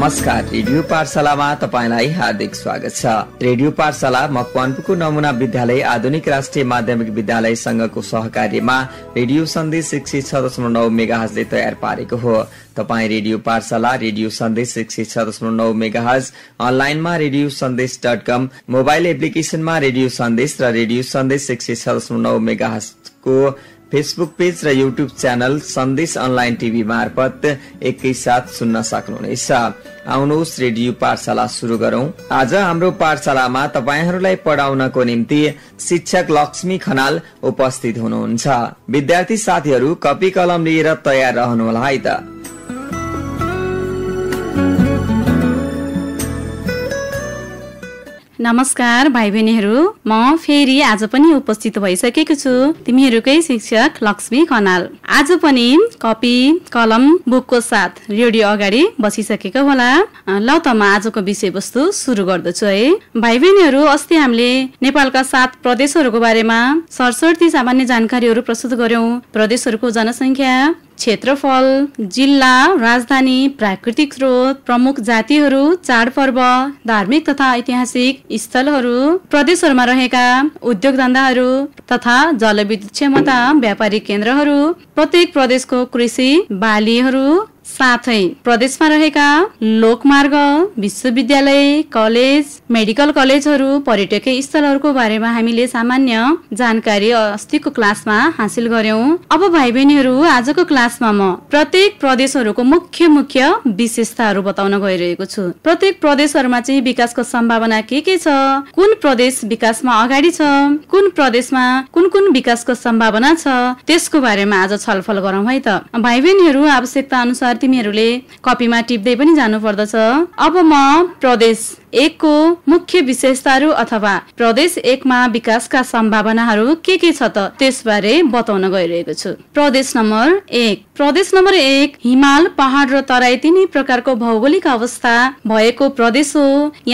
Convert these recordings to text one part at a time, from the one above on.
नमस्कार रेडियो पाठशालामा तपाईँलाई हार्दिक स्वागत छ रेडियो पाठशाला मकवानपुरको नमुना विद्यालय आधुनिक राष्ट्रिय माध्यमिक विद्यालय संघको सहकार्यमा रेडियो सन्देश सय छ दशमलव नौ मेगाहजले तयार पारेको हो तपाईँ रेडियो पाठशाला रेडियो सन्देश सय छ दशमलव नौ मेगाहज अनलाइनमा radio Sandesh dot com mobile एप्लिकेशनमा रेडियो सन्देश र रेडियो सन्देश सय छ दशमलव नौ मेगाहजको फेसबुक पेज र YouTube channel Sandesh online TV मार्फत एकैसाथ सुन्न सक्नुहुनेछ आउनुहोस् रेडियो पाठशाला सुरु गरौं आज हाम्रो पाठशालामा तपाईँहरूलाई पढाउनको निम्ति शिक्षक लक्ष्मी खनाल उपस्थित हुनुहुन्छ विद्यार्थी साथीहरू कपी कलम लिएर तयार रहनुहोला है त नमस्कार भाइ बहिनीहरू म फेरि आज पनि उपस्थित भइसकेको छु तिमीहरूकै शिक्षक लक्ष्मी खनाल आज पनि कपी कलम बुकको साथ रेडियो अगाडि बसिसकेको होला ल त म आजको विषयवस्तु सुरु गर्दछु है भाइ बहिनीहरू अस्ति हामीले नेपालका सात प्रदेशहरूको बारेमा सरसर्ती सामान्य जानकारीहरू प्रस्तुत गर्यौं प्रदेशहरूको जनसङ्ख्या क्षेत्रफल जिल्ला राजधानी प्राकृतिक स्रोत प्रमुख जातिहरू चाडपर्व धार्मिक तथा ऐतिहासिक स्थलहरू प्रदेशहरूमा रहेका उद्योग धन्दाहरू तथा जलविद्युत क्षमता व्यापारिक केन्द्रहरू प्रत्येक प्रदेशको कृषि बालीहरू साथै प्रदेशमा रहेका लोकमार्ग विश्वविद्यालय कलेज मेडिकल कलेजहरू पर्यटकीय स्थलहरूको बारेमा हामीले सामान्य जानकारी अस्तिको क्लासमा हासिल गर्यौं अब भाइ बहिनीहरू आजको क्लासमा म प्रत्येक प्रदेशहरूको मुख्य मुख्य विशेषताहरू बताउन गइरहेको छु प्रत्येक प्रदेशहरूमा चाहिँ विकासको सम्भावना के के छ कुन प्रदेश विकासमा अगाडि छ कुन प्रदेशमा कुन कुन विकासको सम्भावना छ त्यसको बारेमा आज छलफल गरौँ है त भाइ बहिनीहरू आवश्यकता अनुसार तिमीहरूले कपीमा टिप्दै पनि जानु पर्दछ अब म प्रदेश एकको मुख्य विशेषताहरू अथवा प्रदेश एकमा विकासका सम्भावनाहरू के के छ त त्यसबारे बताउन गइरहेको छु प्रदेश नम्बर एक प्रदेश नम्बर एक हिमाल पहाड र तराई तिनै प्रकारको भौगोलिक अवस्था भएको प्रदेश हो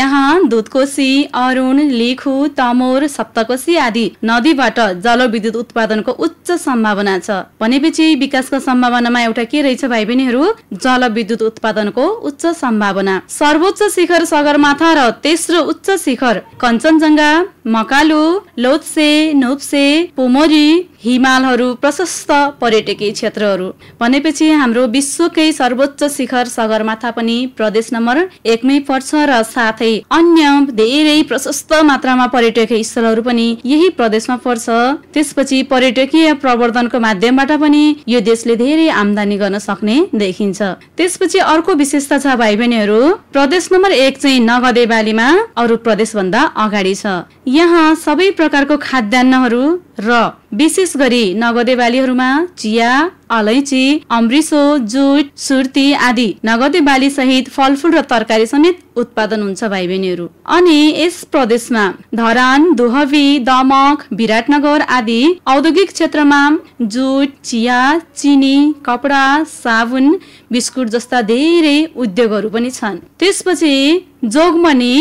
यहाँ दुधकोशी अरुण लिखु तमोर सप्तकोशी आदि नदीबाट जलविद्युत उत्पादनको उच्च सम्भावना छ भनेपछि विकासको सम्भावनामा एउटा के रहेछ भाइ बहिनीहरू जलविद्युत उत्पादनको उच्च सम्भावना सर्वोच्च शिखर सगरमाथा र तेस्रो उच्च शिखर कञ्चनजङ्घा मकालु लोत्से नोप्से पोमोरी हिमालहरू प्रशस्त पर्यटकीय क्षेत्रहरू भनेपछि हाम्रो विश्वकै सर्वोच्च शिखर सगरमाथा पनि प्रदेश नम्बर एकमै पर्छ र साथै अन्य धेरै प्रशस्त मात्रामा पर्यटकीय स्थलहरू पनि यही प्रदेशमा पर्छ त्यसपछि पर्यटकीय प्रवर्धनको माध्यमबाट पनि यो देशले धेरै आमदानी गर्न सक्ने देखिन्छ त्यसपछि अर्को विशेषता छ भाइ बहिनीहरू प्रदेश नम्बर एक चाहिँ नगदे बालीमा अरू प्रदेशभन्दा अगाडि छ यहाँ सबै प्रकारको खाद्यान्नहरू र विशेष गरी नगदेवालीहरूमा चिया अलैची अम्रिसो जुट सुर्ती आदि नगदे बाली सहित फलफुल र तरकारी समेत उत्पादन हुन्छ भाइ बहिनीहरू अनि यस प्रदेशमा धरान दुहवी दमक विराटनगर आदि औद्योगिक क्षेत्रमा जुट चिया चिनी कपडा साबुन बिस्कुट जस्ता धेरै उद्योगहरू पनि छन् त्यसपछि जोगमनी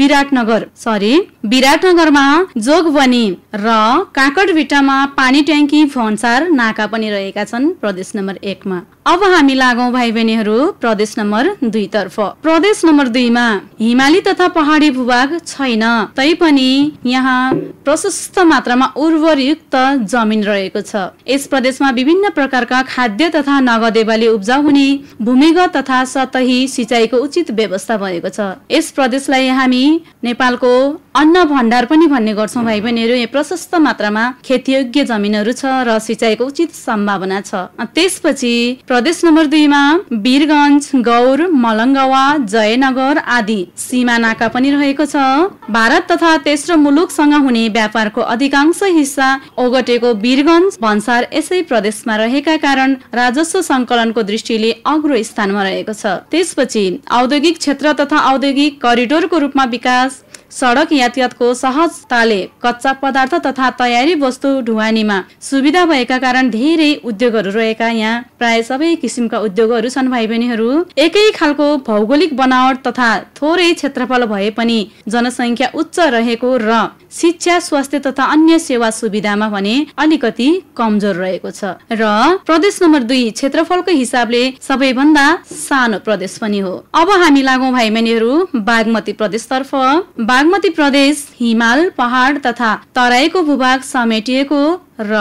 विराटनगर सरी विराटनगरमा जोगबनी र काकडभिटामा पानी ट्याङ्की भन्सार नाका पनि रहेका छन् प्रदेश नम्बर एकमा अब हामी लागौ भाइ बहिनीहरू प्रदेश नम्बर दुई तर्फ प्रदेश नम्बर दुईमा हिमाली तथा पहाडी भूभाग छैन तैपनि यहाँ प्रशस्त मात्रामा उर्वरयुक्त जमिन रहेको छ यस प्रदेशमा विभिन्न प्रकारका खाद्य तथा नगदे बाली उब्जाउ हुने भूमिगत तथा सतही सिँचाइको उचित व्यवस्था भएको छ यस प्रदेशलाई हामी नेपालको अन्न भण्डार पनि भन्ने गर्छौँ भाइ बहिनीहरू यहाँ प्रशस्त मात्रामा खेतीयोग्य जमिनहरू छ र सिँचाइको उचित सम्भावना छ त्यसपछि प्रदेश नम्बर दुईमा वीरगञ्ज गौर मलङ्गवा जयनगर आदि सीमानाका पनि रहेको छ भारत तथा तेस्रो मुलुकसँग हुने व्यापारको अधिकांश हिस्सा ओगटेको वीरगञ्ज भन्सार यसै प्रदेशमा रहेका कारण राजस्व संकलनको दृष्टिले अग्रो स्थानमा रहेको छ त्यसपछि औद्योगिक क्षेत्र तथा औद्योगिक करिडोरको रूपमा विकास सडक यातायातको सहजताले कच्चा पदार्थ तथा तयारी वस्तु ढुवानीमा सुविधा भएका कारण धेरै उद्योगहरू रहेका यहाँ प्राय सबै किसिमका उद्योगहरू छन् भाइ बहिनीहरू एकै खालको भौगोलिक बनावट तथा थोरै क्षेत्रफल भए पनि जनसङ्ख्या उच्च रहेको र शिक्षा स्वास्थ्य तथा अन्य सेवा सुविधामा भने अलिकति कमजोर रहेको छ र प्रदेश नम्बर दुई क्षेत्रफलको हिसाबले सबैभन्दा सानो प्रदेश पनि हो अब हामी लागौ भाइ बहिनीहरू बागमती तर्फ बागमती प्रदेश हिमाल पहाड तथा तराईको भूभाग समेटिएको र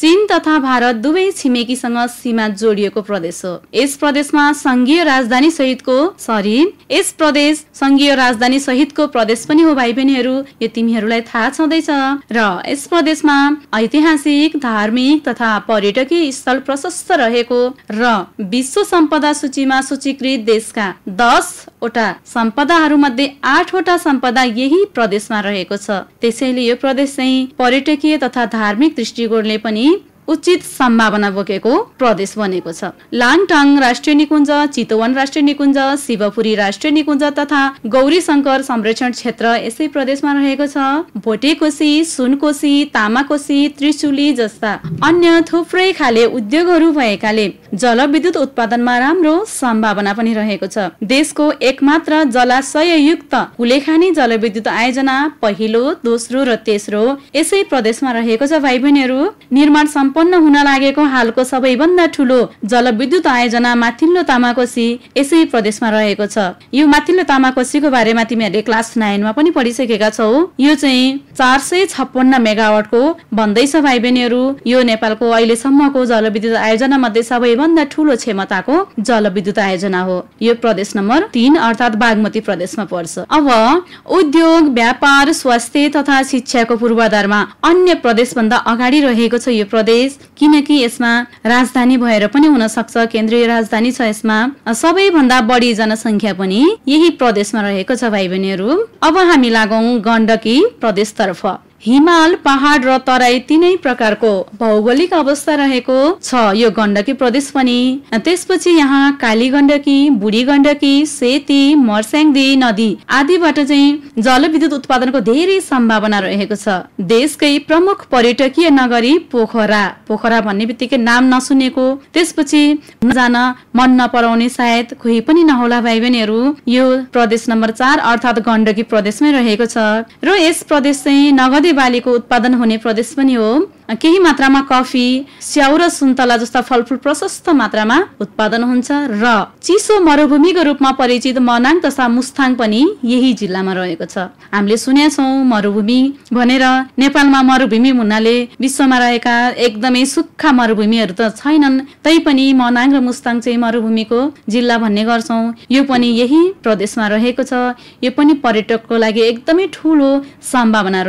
चीन तथा भारत दुवै छिमेकीसँग सीमा जोडिएको प्रदेश हो यस प्रदेशमा संघीय राजधानी सहितको सरी यस प्रदेश संघीय राजधानी सहितको प्रदेश पनि हो भाइ बहिनीहरू यो तिमीहरूलाई थाहा छँदैछ र यस प्रदेशमा ऐतिहासिक धार्मिक तथा पर्यटकीय स्थल प्रशस्त रहेको र विश्व सम्पदा सूचीमा सूचीकृत देशका दसवटा सम्पदाहरू मध्ये आठवटा सम्पदा यही प्रदेशमा रहेको छ त्यसैले यो प्रदेश चाहिँ पर्यटकीय तथा धार्मिक दृष्टि दृष्टिकोणले पनि उचित सम्भावना बोकेको प्रदेश बनेको छ लाङटाङ राष्ट्रिय निकुञ्ज चितवन राष्ट्रिय निकुञ्ज शिवपुरी राष्ट्रिय निकुञ्ज तथा गौरी शङ्कर संरक्षण क्षेत्र यसै प्रदेशमा रहेको छ भोटे कोशी सुनकोशी तामाकोशी त्रिशुली जस्ता अन्य थुप्रै खाले उद्योगहरू भएकाले जलविद्युत उत्पादनमा राम्रो सम्भावना पनि रहेको छ देशको एकमात्र जलाशययुक्त हुलेखानी जलविद्युत आयोजना पहिलो दोस्रो र तेस्रो यसै प्रदेशमा रहेको छ भाइ बहिनीहरू निर्माण सम्पन्न हुन लागेको हालको सबैभन्दा ठूलो जलविद्युत आयोजना माथिल्लो तामाकोसी यसै प्रदेशमा रहेको छ यो माथिल्लो तामाकोसीको बारेमा तिमीहरूले क्लास नाइनमा पनि पढिसकेका छौ यो चाहिँ चार सय छप्पन्न मेगावटको भन्दैछ भाइ बहिनीहरू यो नेपालको अहिलेसम्मको जलविद्युत आयोजना मध्ये सबैभन्दा ठुलो क्षमताको जलविद्युत आयोजना हो यो प्रदेश नम्बर तिन अर्थात् बागमती प्रदेशमा पर्छ अब उद्योग व्यापार स्वास्थ्य तथा शिक्षाको पूर्वाधारमा अन्य प्रदेशभन्दा अगाडि रहेको छ यो प्रदेश देश किनकि यसमा राजधानी भएर पनि हुन सक्छ केन्द्रीय राजधानी छ यसमा सबैभन्दा बढी जनसङ्ख्या पनि यही प्रदेशमा रहेको छ भाइ बहिनीहरू अब हामी लागौ गण्डकी प्रदेशतर्फ हिमाल पहाड र तराई तिनै प्रकारको भौगोलिक अवस्था रहेको छ यो गण्डकी प्रदेश पनि त्यसपछि यहाँ काली गण्डकी बुढी गण्डकी सेती मर्स्याङदी नदी आदिबाट चाहिँ जलविद्युत उत्पादनको धेरै सम्भावना रहेको छ देशकै प्रमुख पर्यटकीय नगरी पोखरा पोखरा भन्ने बित्तिकै नाम नसुनेको त्यसपछि जान मन नपराउने सायद कोही पनि नहोला भाइ बहिनीहरू यो प्रदेश नम्बर चार अर्थात् गण्डकी प्रदेशमै रहेको छ र यस प्रदेश चाहिँ नगदी बालीको उत्पादन हुने प्रदेश पनि हो केही मात्रामा कफी स्याउ र सुन्तला जस्ता फलफुल प्रशस्त मात्रामा उत्पादन हुन्छ र चिसो मरुभूमिको रूपमा परिचित मनाङ तथा मुस्ताङ पनि यही जिल्लामा रहेको छ हामीले सुनेका छौँ मरुभूमि भनेर नेपालमा मरुभूमि हुनाले विश्वमा रहेका एकदमै सुक्खा मरुभूमिहरू त छैनन् तैपनि मनाङ र मुस्ताङ चाहिँ मरुभूमिको जिल्ला भन्ने गर्छौँ यो पनि यही प्रदेशमा रहेको छ यो पनि पर्यटकको लागि एकदमै ठुलो सम्भावना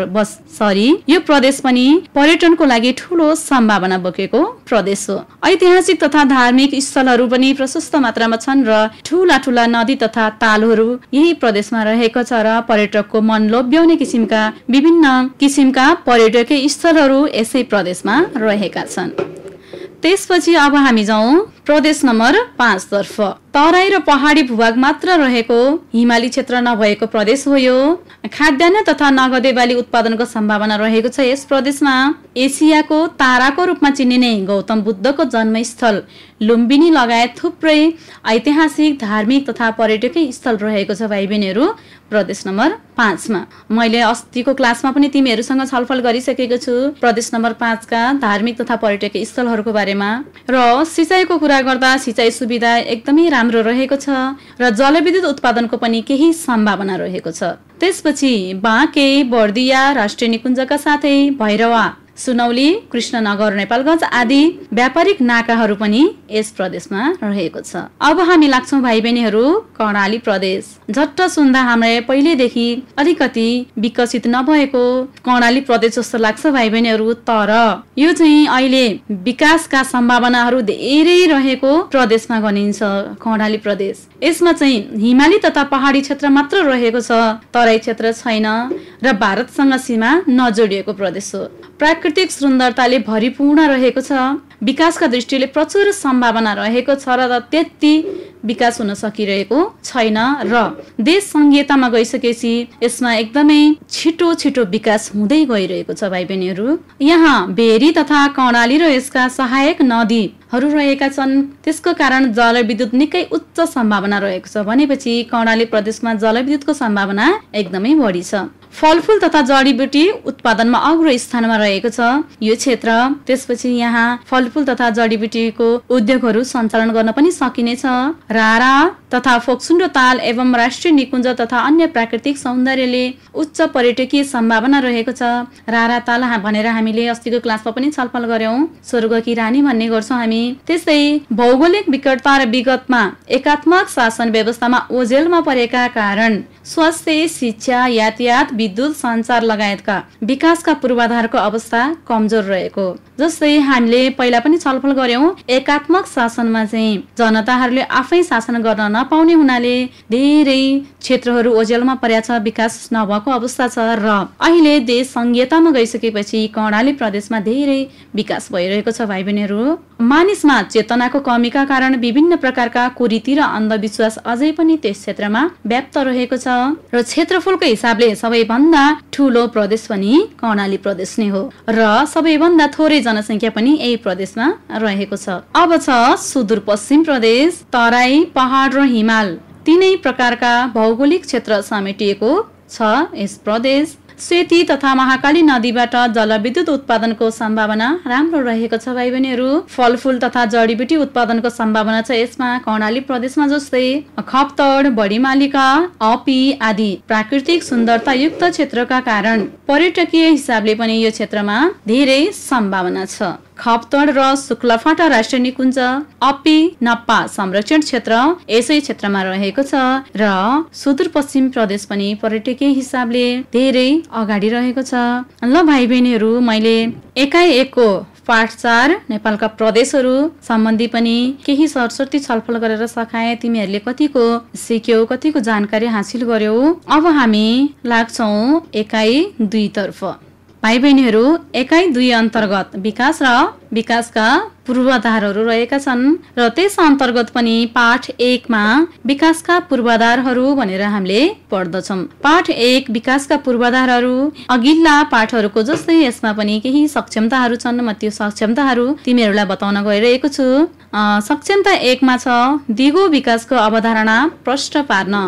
सरी यो प्रदेश पनि पर्यटनको लागि ठूलो सम्भावना बोकेको प्रदेश हो ऐतिहासिक तथा धार्मिक स्थलहरू पनि प्रशस्त मात्रामा छन् र ठुला ठुला नदी तथा तालहरू यही प्रदेशमा रहेको छ र पर्यटकको मन लोभ्याउने किसिमका विभिन्न किसिमका पर्यटकीय स्थलहरू यसै प्रदेशमा रहेका छन् त्यसपछि अब हामी जाउँ प्रदेश नम्बर पाँचतर्फ तराई र पहाडी भूभाग मात्र रहेको हिमाली क्षेत्र नभएको प्रदेश हो यो खाद्यान्न तथा नगदे बाली उत्पादनको सम्भावना रहेको छ यस प्रदेशमा एसियाको ताराको रूपमा चिनिने गौतम बुद्धको जन्मस्थल लुम्बिनी लगायत थुप्रै ऐतिहासिक धार्मिक तथा पर्यटकीय स्थल रहेको छ भाइ बहिनीहरू प्रदेश नम्बर पाँचमा मैले अस्तिको क्लासमा पनि तिमीहरूसँग छलफल गरिसकेको छु प्रदेश नम्बर पाँचका धार्मिक तथा पर्यटकीय स्थलहरूको बारेमा र सिँचाइको कुरा गर्दा सिँचाइ सुविधा एकदमै राम्रो रहेको छ र जलविद्युत उत्पादनको पनि केही सम्भावना रहेको छ त्यसपछि बाँके बर्दिया राष्ट्रिय निकुञ्जका साथै भैरवा सुनौली कृष्णनगर नेपालगञ्ज आदि व्यापारिक नाकाहरू पनि यस प्रदेशमा रहेको छ अब हामी लाग्छौँ भाइ बहिनीहरू कर्णाली प्रदेश झट्ट सुन्दा हाम्रा पहिलेदेखि अलिकति विकसित नभएको कर्णाली प्रदेश जस्तो लाग्छ भाइ बहिनीहरू तर यो चाहिँ अहिले विकासका सम्भावनाहरू धेरै रहेको प्रदेशमा गनिन्छ कर्णाली प्रदेश यसमा चाहिँ हिमाली तथा पहाडी क्षेत्र मात्र रहेको छ तराई क्षेत्र छैन र भारतसँग सीमा नजोडिएको प्रदेश हो प्राकृतिक सुन्दरताले भरिपूर्ण रहेको छ विकासका दृष्टिले प्रचुर सम्भावना रहेको छ र त्यति विकास हुन सकिरहेको छैन र देश सङ्घीयतामा गइसकेपछि यसमा एकदमै छिटो छिटो विकास हुँदै गइरहेको छ भाइ बहिनीहरू यहाँ भेरी तथा कर्णाली र यसका सहायक नदीहरू रहेका छन् त्यसको कारण जलविद्युत निकै उच्च सम्भावना रहेको छ भनेपछि कर्णाली प्रदेशमा जलविद्युतको सम्भावना एकदमै बढी छ फलफुल तथा जडीबुटी उत्पादनमा अग्रो स्थानमा रहेको छ यो क्षेत्र त्यसपछि यहाँ फलफुल तथा जडीबुटीको उद्योगहरू सञ्चालन गर्न पनि सकिनेछ रारा तथा फोक्सुन्डो ताल एवं राष्ट्रिय निकुञ्ज तथा अन्य प्राकृतिक सौन्दर्यले उच्च पर्यटकीय सम्भावना रहेको छ रारा ताल भनेर हामीले अस्तिको क्लासमा पनि छलफल गर्यौं स्वर्गकी रानी भन्ने गर्छौँ हामी त्यस्तै भौगोलिक विकटता र विगतमा एकात्मक शासन व्यवस्थामा ओझेलमा परेका कारण स्वास्थ्य शिक्षा यातायात विद्युत सञ्चार लगायतका विकासका पूर्वाधारको अवस्था कमजोर रहेको जस्तै हामीले पहिला पनि छलफल गर्यौं एकात्मक शासनमा चाहिँ जनताहरूले आफै शासन गर्न नपाउने हुनाले धेरै क्षेत्रहरू ओझेलमा पर्या छ विकास नभएको अवस्था छ र अहिले देश संघीयतामा गइसकेपछि कर्णाली प्रदेशमा धेरै विकास भइरहेको छ भाइ बहिनीहरू मानिसमा चेतनाको कमीका कारण विभिन्न प्रकारका कुरीति र अन्धविश्वास अझै पनि त्यस क्षेत्रमा व्याप्त रहेको छ र क्षेत्रफलको हिसाबले सबैभन्दा ठुलो प्रदेश पनि कर्णाली प्रदेश नै हो र सबैभन्दा थोरै जनसङ्ख्या पनि यही प्रदेशमा रहेको छ अब छ सुदूरपश्चिम प्रदेश तराई पहाड र हिमाल तिनै प्रकारका भौगोलिक क्षेत्र समेटिएको छ यस प्रदेश सेती तथा महाकाली नदीबाट जलविद्युत उत्पादनको सम्भावना राम्रो रहेको छ भाइ बहिनीहरू फलफुल तथा जडीबुटी उत्पादनको सम्भावना छ यसमा कर्णाली प्रदेशमा जस्तै खप्तड बढीमालिका अपी आदि प्राकृतिक सुन्दरता युक्त क्षेत्रका कारण पर्यटकीय हिसाबले पनि यो क्षेत्रमा धेरै सम्भावना छ खपतड र शुक्लाफाटा राष्ट्रिय निकुञ्ज अपी नाप्पा संरक्षण क्षेत्र यसै क्षेत्रमा रहेको छ र सुदूरपश्चिम प्रदेश पनि पर्यटकीय हिसाबले धेरै अगाडि रहेको छ ल भाइ बहिनीहरू मैले एकाइ एकको चार नेपालका प्रदेशहरू सम्बन्धी पनि केही सरस्वती छलफल गरेर सखाए तिमीहरूले कतिको सिक्यौ कतिको जानकारी हासिल गर्यौ अब हामी लाग्छौ एकाइ तर्फ भाइ बहिनीहरू एकाइ दुई अन्तर्गत विकास र विकासका पूर्वाधारहरू रहेका छन् र त्यस अन्तर्गत पनि पाठ एकमा विकासका पूर्वाधारहरू भनेर हामीले पढ्दछौँ पाठ एक विकासका पूर्वाधारहरू अघिल्ला पाठहरूको जस्तै यसमा पनि केही सक्षमताहरू छन् म त्यो सक्षमताहरू तिमीहरूलाई बताउन गइरहेको छु सक्षमता एकमा छ दिगो विकासको अवधारणा प्रष्ट पार्न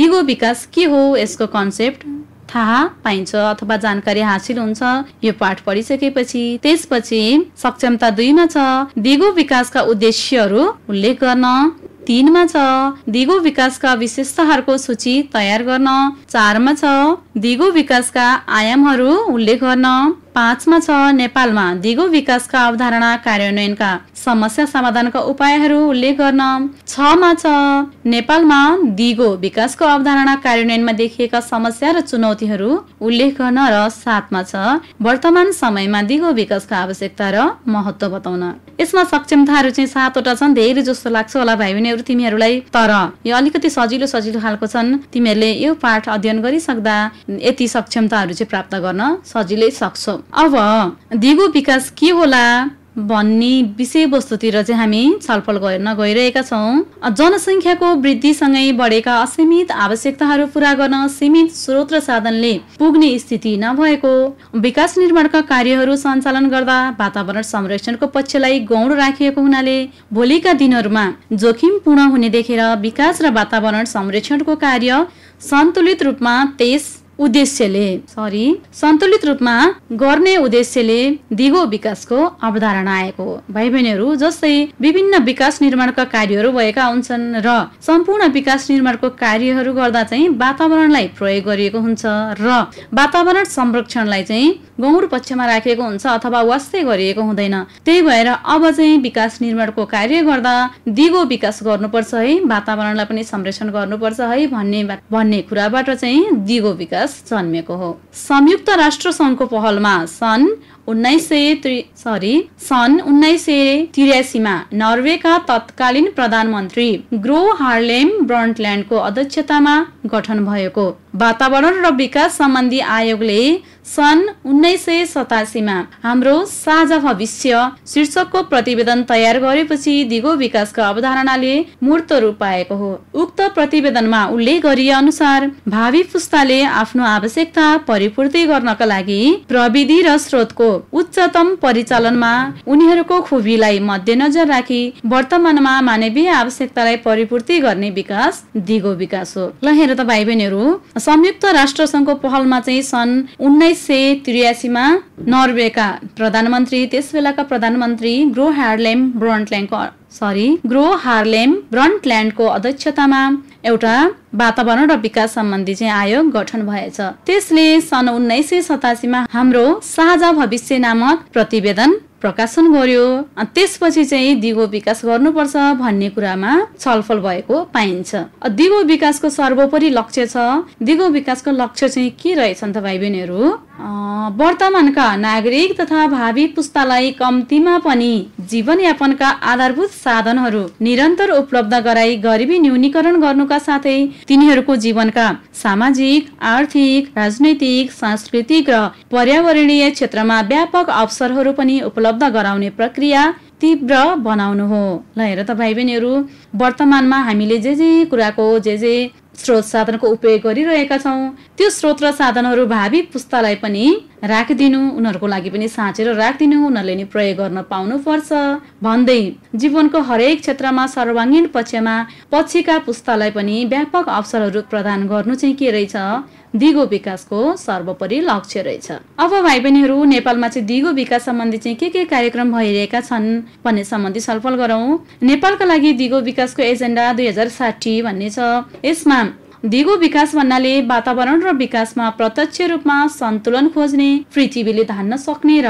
दिगो विकास के हो यसको कन्सेप्ट थाहा पाइन्छ अथवा जानकारी हासिल हुन्छ यो पाठ पढिसकेपछि त्यसपछि सक्षमता दुईमा छ दिगो विकासका उद्देश्यहरू उल्लेख गर्न तिनमा छ दिगो विकासका विशेषताहरूको सूची तयार गर्न चारमा छ दिगो विकासका आयामहरू उल्लेख गर्न पाँचमा छ नेपालमा दिगो विकासका अवधारणा कार्यान्वयनका समस्या समाधानका उपायहरू उल्लेख गर्न छमा छ नेपालमा दिगो विकासको अवधारणा कार्यान्वयनमा देखिएका समस्या र चुनौतीहरू उल्लेख गर्न र सातमा छ वर्तमान समयमा दिगो विकासका आवश्यकता र महत्व बताउन यसमा सक्षमताहरू चाहिँ सातवटा छन् धेरै जस्तो लाग्छ होला भाइ बहिनीहरू तिमीहरूलाई तर यो अलिकति सजिलो सजिलो खालको छन् तिमीहरूले यो पाठ अध्ययन गरिसक्दा यति सक्षमताहरू चाहिँ प्राप्त गर्न सजिलै सक्छौ अब दिगो विकास के होला भन्ने विषयवस्तुतिर चाहिँ हामी छलफल गर्न गइरहेका छौँ जनसङ्ख्याको वृद्धिसँगै बढेका असीमित आवश्यकताहरू पूरा गर्न सीमित स्रोत र साधनले पुग्ने स्थिति नभएको विकास निर्माणका कार्यहरू सञ्चालन गर्दा वातावरण संरक्षणको पक्षलाई गौण राखिएको हुनाले भोलिका दिनहरूमा जोखिम पूर्ण हुने देखेर विकास र वातावरण संरक्षणको कार्य सन्तुलित रूपमा तेस उद्देश्यले सरी सन्तुलित रूपमा गर्ने उद्देश्यले दिगो विकासको अवधारणा आएको भाइ बहिनीहरू जस्तै विभिन्न विकास निर्माणका कार्यहरू भएका हुन्छन् र सम्पूर्ण विकास निर्माणको कार्यहरू गर्दा चाहिँ वातावरणलाई प्रयोग गरिएको हुन्छ र वातावरण संरक्षणलाई चाहिँ गौर पक्षमा राखिएको हुन्छ अथवा वास्तै गरिएको हुँदैन त्यही भएर अब चाहिँ विकास निर्माणको कार्य गर्दा दिगो विकास गर्नुपर्छ है वातावरणलाई पनि संरक्षण गर्नुपर्छ है भन्ने भन्ने कुराबाट चाहिँ दिगो विकास भाइरस हो संयुक्त राष्ट्र संघको पहलमा सन् उन्नाइस सय त्रि सरी सन् उन्नाइस सय त्रियासीमा नर्वेका तत्कालीन प्रधानमन्त्री ग्रो हार्लेम ब्रन्टल्यान्डको अध्यक्षतामा गठन भएको वातावरण र विकास सम्बन्धी आयोगले सन् उन्नाइस सय सतासीमा हाम्रो साझा भविष्य शीर्षकको प्रतिवेदन तयार गरेपछि दिगो विकासका अवधारणाले मूर्त रूप पाएको हो उक्त प्रतिवेदनमा उल्लेख गरिए अनुसार भावी पुस्ताले आफ्नो आवश्यकता परिपूर्ति गर्नका लागि प्रविधि र स्रोतको उच्चतम परिचालनमा उनीहरूको खुबीलाई मध्यनजर राखी वर्तमानमा मानवीय आवश्यकतालाई परिपूर्ति गर्ने विकास दिगो विकास हो ल हेर त भाइ बहिनीहरू संयुक्त राष्ट्र संघको पहलमा चाहिँ सन् उन्नाइस उन्नाइस सय त्रियासीमा नर्वेका प्रधानमन्त्री त्यस बेलाका प्रधानमन्त्री ग्रो हार्लेम ब्रन्टल्यान्डको सरी ग्रो हार्लेम ब्रन्टल्यान्डको अध्यक्षतामा एउटा वातावरण र विकास सम्बन्धी चाहिँ आयोग गठन भएछ त्यसले सन् उन्नाइस सय सतासीमा हाम्रो साझा भविष्य नामक प्रतिवेदन प्रकाशन गर्यो त्यसपछि चाहिँ दिगो विकास गर्नुपर्छ भन्ने कुरामा छलफल भएको पाइन्छ दिगो विकासको सर्वोपरि लक्ष्य छ दिगो विकासको लक्ष्य चाहिँ के रहेछन् त भाइ बहिनीहरू वर्तमानका नागरिक तथा भावी पुस्तालाई कम्तीमा पनि जीवनयापनका आधारभूत साधनहरू निरन्तर उपलब्ध गराई गरिबी न्यूनीकरण गर्नुका साथै तिनीहरूको जीवनका सामाजिक आर्थिक राजनैतिक सांस्कृतिक र पर्यावरणीय क्षेत्रमा व्यापक अवसरहरू पनि उपलब्ध गराउने प्रक्रिया तीव्र बनाउनु हो ल हेर त भाइ बहिनीहरू वर्तमानमा हामीले जे जे कुराको जे जे स्रोत साधनको उपयोग गरिरहेका छौँ त्यो स्रोत र साधनहरू भावी पुस्तालाई पनि राखिदिनु उनीहरूको लागि पनि साँचेर राखिदिनु उनीहरूले नि प्रयोग गर्न पाउनु पर्छ भन्दै जीवनको हरेक क्षेत्रमा सर्वाङ्गीण पक्षमा पछिका पुस्तालाई पनि व्यापक अवसरहरू प्रदान गर्नु चाहिँ के रहेछ दिगो विकासको सर्वोपरि लक्ष्य रहेछ अब भाइ बहिनीहरू नेपालमा चाहिँ दिगो विकास सम्बन्धी चाहिँ के के कार्यक्रम भइरहेका छन् भन्ने सम्बन्धी छलफल गरौँ नेपालका लागि दिगो विकासको एजेन्डा दुई हजार साठी भन्ने छ यसमा दिगो विकास भन्नाले वातावरण र विकासमा प्रत्यक्ष रूपमा सन्तुलन खोज्ने पृथ्वीले धान्न सक्ने र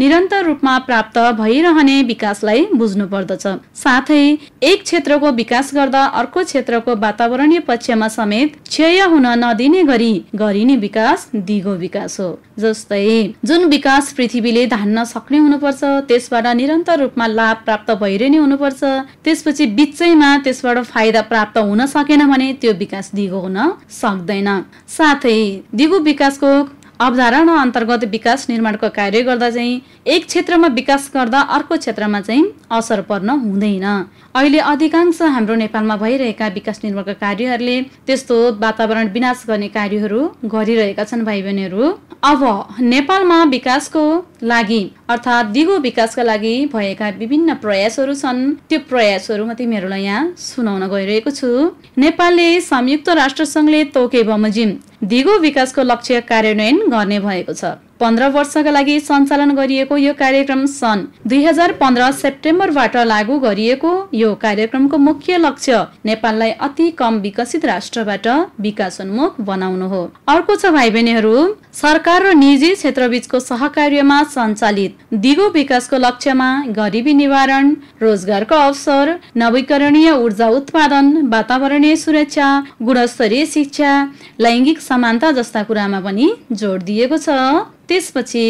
निरन्तर रूपमा प्राप्त भइरहने विकासलाई बुझ्नु पर्दछ साथै एक क्षेत्रको विकास गर्दा अर्को क्षेत्रको वातावरणीय पक्षमा समेत क्षय हुन नदिने गरी गरिने विकास दिगो विकास हो जस्तै जुन विकास पृथ्वीले धान्न सक्ने हुनुपर्छ त्यसबाट निरन्तर रूपमा लाभ प्राप्त भइरहने हुनुपर्छ त्यसपछि बिचैमा त्यसबाट फाइदा प्राप्त हुन सकेन भने त्यो विकास दिगो हुन सक्दैन साथै दिगो विकासको अवधारणा अन्तर्गत विकास निर्माणको कार्य गर्दा चाहिँ एक क्षेत्रमा विकास गर्दा अर्को क्षेत्रमा चाहिँ असर पर्न हुँदैन अहिले अधिकांश हाम्रो नेपालमा भइरहेका विकास निर्माणका कार्यहरूले त्यस्तो वातावरण विनाश गर्ने कार्यहरू गरिरहेका छन् भाइ बहिनीहरू अब नेपालमा विकासको लागि अर्थात् दिगो विकासका लागि भएका विभिन्न प्रयासहरू छन् त्यो प्रयासहरू म तिमीहरूलाई यहाँ सुनाउन गइरहेको छु नेपालले संयुक्त राष्ट्रसङ्घले तोके बमोजिम दिगो विकासको लक्ष्य कार्यान्वयन गर्ने भएको छ पन्ध्र वर्षका लागि सञ्चालन गरिएको यो कार्यक्रम सन् दुई हजार पन्ध्र सेप्टेम्बरबाट लागू गरिएको यो कार्यक्रमको मुख्य लक्ष्य नेपाललाई अति कम विकसित राष्ट्रबाट विकासोन्मुख बनाउनु हो अर्को छ भाइ बहिनीहरू सरकार र निजी क्षेत्र क्षेत्रबीचको सहकार्यमा सञ्चालित दिगो विकासको लक्ष्यमा गरिबी निवारण रोजगारको अवसर नवीकरणीय ऊर्जा उत्पादन वातावरणीय सुरक्षा गुणस्तरीय शिक्षा लैङ्गिक समानता जस्ता कुरामा पनि जोड दिएको छ त्यसपछि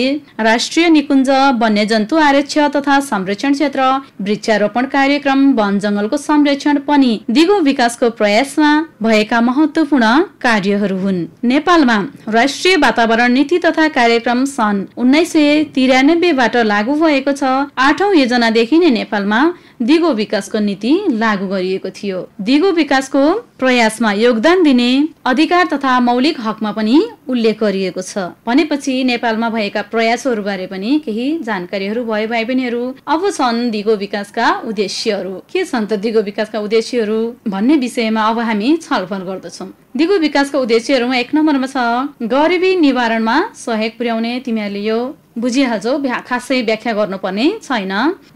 राष्ट्रिय निकुञ्ज वन्यजन्तु आरक्ष तथा संरक्षण क्षेत्र वृक्षारोपण कार्यक्रम वन जङ्गलको संरक्षण पनि दिगो विकासको प्रयासमा भएका महत्वपूर्ण कार्यहरू हुन् नेपालमा राष्ट्रिय वातावरण नीति तथा कार्यक्रम सन् उन्नाइस सय तिरानब्बेबाट लागू भएको छ आठौँ योजनादेखि नै नेपालमा दिगो विकासको नीति लागू गरिएको थियो दिगो विकासको प्रयासमा योगदान दिने अधिकार तथा मौलिक हकमा पनि उल्लेख गरिएको छ भनेपछि नेपालमा भएका प्रयासहरू बारे पनि केही जानकारीहरू भयो भाइ बहिनीहरू अब छन् दिगो विकासका उद्देश्यहरू के छन् त दिगो विकासका उद्देश्यहरू भन्ने विषयमा अब हामी छलफल गर्दछौँ दिगो विकासको उद्देश्यहरूमा एक नम्बरमा छ गरिबी निवारणमा सहयोग पुर्याउने तिमीहरूले यो बुझिहाल्छौ खासै व्याख्या गर्नुपर्ने छैन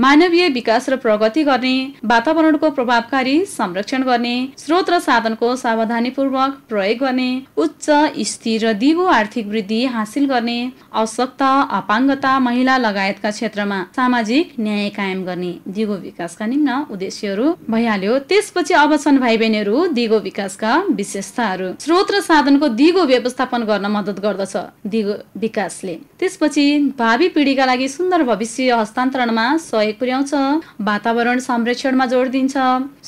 मानवीय विकास र प्रगति गर्ने वातावरणको प्रभावकारी संरक्षण गर्ने स्रोत र साधनको सावधानीपूर्वक प्रयोग गर्ने उच्च स्थिर र दिगो आर्थिक वृद्धि हासिल गर्ने आवश्यकता अपाङ्गता महिला लगायतका क्षेत्रमा सामाजिक न्याय कायम गर्ने दिगो विकासका निम्न उद्देश्यहरू भइहाल्यो त्यसपछि अब छन् भाइ बहिनीहरू दिगो विकासका विशेषता योजनाहरू स्रोत र साधनको दिगो व्यवस्थापन गर्न मद्दत गर्दछ दिगो विकासले त्यसपछि भावी पिँढीका लागि सुन्दर भविष्य हस्तान्तरणमा सहयोग पुर्याउँछ वातावरण संरक्षणमा जोड दिन्छ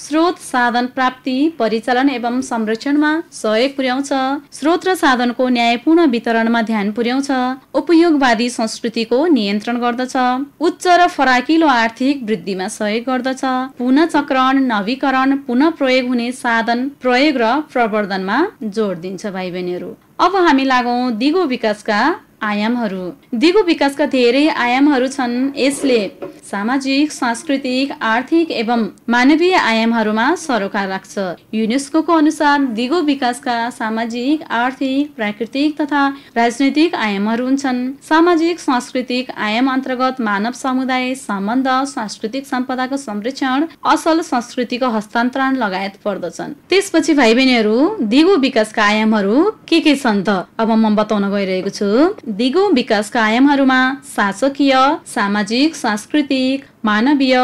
स्रोत साधन प्राप्ति परिचालन एवं संरक्षणमा सहयोग पुर्याउँछ स्रोत र साधनको न्यायपूर्ण वितरणमा ध्यान पुर्याउँछ उपयोगवादी संस्कृतिको नियन्त्रण गर्दछ उच्च र फराकिलो आर्थिक वृद्धिमा सहयोग गर्दछ पुनः चक्रण नवीकरण पुनः प्रयोग हुने साधन प्रयोग र प्रवर्धनमा जोड दिन्छ भाइ बहिनीहरू अब हामी लागौ दिगो विकासका आयामहरू दिगो विकासका धेरै आयामहरू छन् यसले सामाजिक सांस्कृतिक आर्थिक एवं मानवीय आयामहरूमा सरोकार राख्छ युनेस्को अनुसार दिगो विकासका सामाजिक आर्थिक प्राकृतिक तथा राजनैतिक आयामहरू हुन्छन् सामाजिक सांस्कृतिक आयाम अन्तर्गत मानव समुदाय सम्बन्ध सांस्कृतिक सम्पदाको संरक्षण असल संस्कृतिको हस्तान्तरण लगायत पर्दछन् त्यसपछि भाइ बहिनीहरू दिगो विकासका आयामहरू के के छन् त अब म बताउन गइरहेको छु दिगो विकास कायमहरूमा शासकीय सामाजिक सांस्कृतिक मानवीय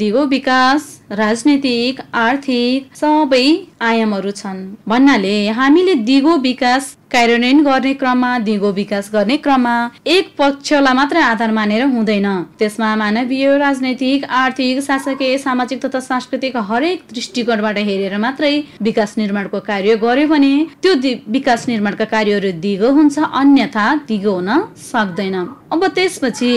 दिगो विकास राजनैतिक आर्थिक सबै आयामहरू छन् भन्नाले हामीले दिगो विकास कार्यान्वयन गर्ने क्रममा दिगो विकास गर्ने क्रममा एक पक्षलाई मात्र आधार मानेर हुँदैन त्यसमा मानवीय राजनैतिक आर्थिक शासकीय सामाजिक तथा सांस्कृतिक हरेक दृष्टिकोणबाट हेरेर मात्रै विकास निर्माणको कार्य गर्यो भने त्यो विकास निर्माणका कार्यहरू दिगो हुन्छ अन्यथा दिगो हुन सक्दैन अब त्यसपछि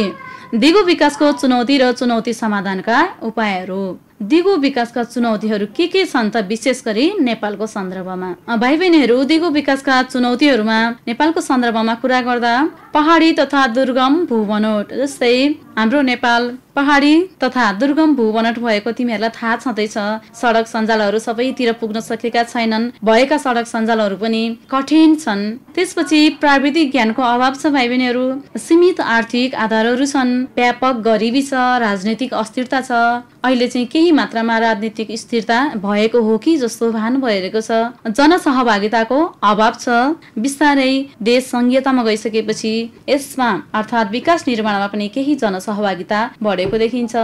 दिगो विकासको चुनौती र चुनौती समाधानका उपायहरू दिगो विकासका चुनौतीहरू के के छन् त विशेष गरी नेपालको सन्दर्भमा भाइ बहिनीहरू दिगो विकासका चुनौतीहरूमा नेपालको सन्दर्भमा कुरा गर्दा पहाडी तथा दुर्गम भू बनोट जस्तै हाम्रो नेपाल पहाडी तथा दुर्गम भू बनोट भएको तिमीहरूलाई थाहा छँदैछ सडक सञ्जालहरू सबैतिर पुग्न सकेका छैनन् भएका सडक सञ्जालहरू पनि कठिन छन् त्यसपछि प्राविधिक ज्ञानको अभाव छ भाइ बहिनीहरू सीमित आर्थिक आधारहरू छन् व्यापक गरिबी छ राजनैतिक अस्थिरता छ अहिले चाहिँ केही केही मात्रामा राजनीतिक स्थिरता भएको हो कि जस्तो भान भइरहेको छ जनसहभागिताको अभाव छ बिस्तारै देश संघीयतामा गइसकेपछि यसमा अर्थात् विकास निर्माणमा पनि केही जनसहभागिता बढेको देखिन्छ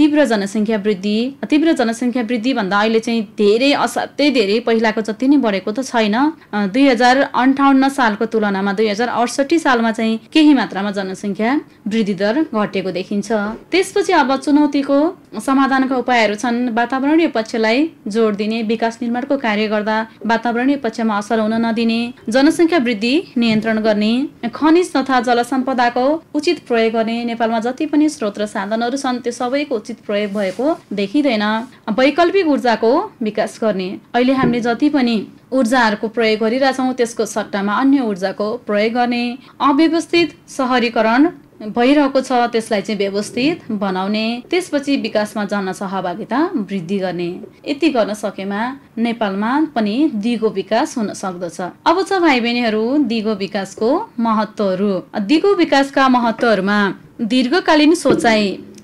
तीव्र जनसङ्ख्या वृद्धि तीव्र जनसङ्ख्या वृद्धि भन्दा अहिले चाहिँ धेरै असाध्यै धेरै पहिलाको जति नै बढेको त छैन दुई हजार अन्ठाउन्न सालको तुलनामा दुई हजार अडसठी सालमा चाहिँ केही मात्रामा जनसङ्ख्या वृद्धि दर घटेको देखिन्छ त्यसपछि अब चुनौतीको समाधानका उपाय उपायहरू छन् वातावरणीय पक्षलाई जोड दिने विकास निर्माणको कार्य गर्दा वातावरणीय पक्षमा असर हुन नदिने जनसङ्ख्या वृद्धि नियन्त्रण गर्ने खनिज तथा जल सम्पदाको उचित प्रयोग गर्ने नेपालमा जति पनि स्रोत र साधनहरू छन् त्यो सबैको उचित प्रयोग भएको देखिँदैन वैकल्पिक ऊर्जाको विकास गर्ने अहिले हामीले जति पनि ऊर्जाहरूको प्रयोग गरिरहेछौँ त्यसको सट्टामा अन्य ऊर्जाको प्रयोग गर्ने अव्यवस्थित सहरीकरण भइरहेको छ त्यसलाई चाहिँ व्यवस्थित बनाउने त्यसपछि विकासमा सहभागिता वृद्धि गर्ने यति गर्न सकेमा नेपालमा पनि दिगो विकास हुन सक्दछ अब छ भाइ बहिनीहरू दिगो विकासको महत्त्वहरू दिगो विकासका महत्त्वहरूमा दीर्घकालीन सोचाइ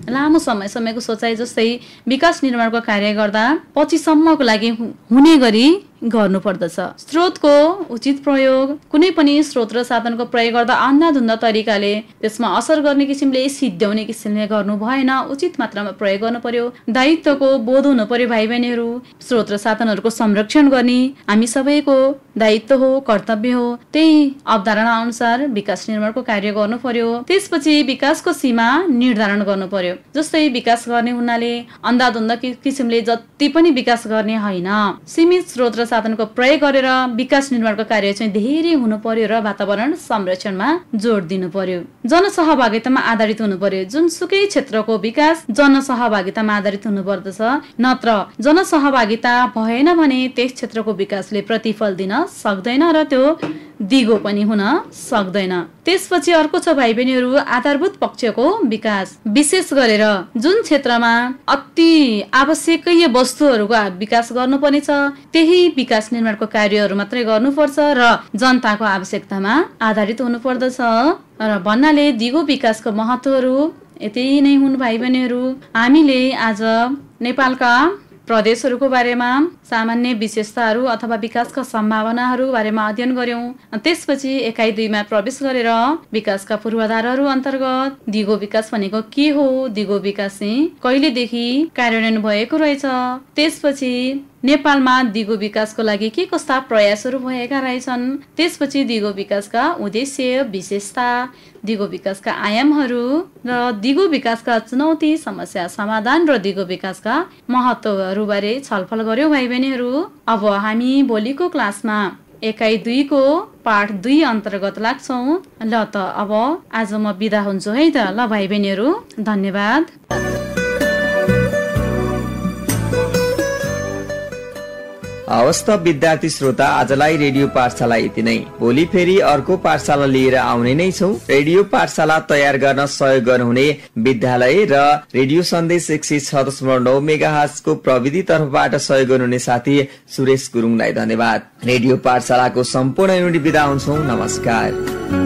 लामो समय समयको सोचाइ जस्तै विकास निर्माणको कार्य गर्दा पछिसम्मको लागि हुने गरी गर्नुपर्दछ स्रोतको उचित प्रयोग कुनै पनि स्रोत र साधनको प्रयोग गर्दा अन्धाधुन्ध तरिकाले त्यसमा असर गर्ने किसिमले सिद्ध्याउने किसिमले गर्नु भएन उचित मात्रामा प्रयोग गर्नु पर्यो दायित्वको बोध हुनु पर्यो भाइ बहिनीहरू स्रोत र साधनहरूको संरक्षण गर्ने हामी सबैको दायित्व हो कर्तव्य हो त्यही अवधारणा अनुसार विकास निर्माणको कार्य गर्नु पर्यो त्यसपछि विकासको सीमा निर्धारण गर्नु पर्यो जस्तै विकास गर्ने हुनाले अन्धाधुन्ध किसिमले जति पनि विकास गर्ने होइन सीमित स्रोत र साधनको प्रयोग गरेर विकास निर्माणको कार्य चाहिँ धेरै हुनु पर्यो र वातावरण संरक्षणमा जोड दिनु पर्यो जनसहभागितामा आधारित हुनु पर्यो सुकै क्षेत्रको विकास जनसहभागितामा आधारित हुनुपर्दछ नत्र जनसहभागिता भएन भने त्यस क्षेत्रको विकासले प्रतिफल दिन सक्दैन र त्यो दिगो पनि हुन सक्दैन त्यसपछि अर्को छ भाइ बहिनीहरू आधारभूत पक्षको विकास विशेष गरेर जुन क्षेत्रमा अति आवश्यकीय वस्तुहरूको विकास गर्नुपर्ने छ त्यही विकास निर्माणको कार्यहरू मात्रै गर्नुपर्छ र जनताको आवश्यकतामा आधारित हुनुपर्दछ र भन्नाले दिगो विकासको महत्त्वहरू यति नै हुन् भाइ बहिनीहरू हामीले आज नेपालका प्रदेशहरूको बारेमा सामान्य विशेषताहरू अथवा विकासका सम्भावनाहरू बारेमा अध्ययन गर्यौं त्यसपछि एकाइ दुईमा प्रवेश गरेर विकासका पूर्वाधारहरू अन्तर्गत दिगो विकास भनेको के हो दिगो विकास चाहिँ कहिलेदेखि कार्यान्वयन भएको रहेछ त्यसपछि नेपालमा दिगो विकासको लागि के कस्ता प्रयासहरू भएका रहेछन् त्यसपछि दिगो विकासका उद्देश्य विशेषता दिगो विकासका आयामहरू र दिगो विकासका चुनौती समस्या समाधान र दिगो विकासका बारे छलफल गर्यो भाइ बहिनीहरू अब हामी भोलिको क्लासमा एकाइ दुईको पाठ दुई अन्तर्गत लाग्छौ ल त अब आज म बिदा हुन्छु है त ल भाइ बहिनीहरू धन्यवाद हवस् त विद्यार्थी श्रोता आजलाई रेडियो पाठशाला यति नै भोलि फेरि अर्को पाठशाला लिएर आउने नै छौ रेडियो पाठशाला तयार गर्न सहयोग गर्नुहुने विद्यालय र रेडियो सन्देश एक सय छ दशमलव नौ मेगा हाजको प्रविधि तर्फबाट सहयोग गर्नुहुने साथी सुरेश गुरुङलाई धन्यवाद रेडियो पाठशालाको सम्पूर्ण युनिट विदा हुन्छौ नमस्कार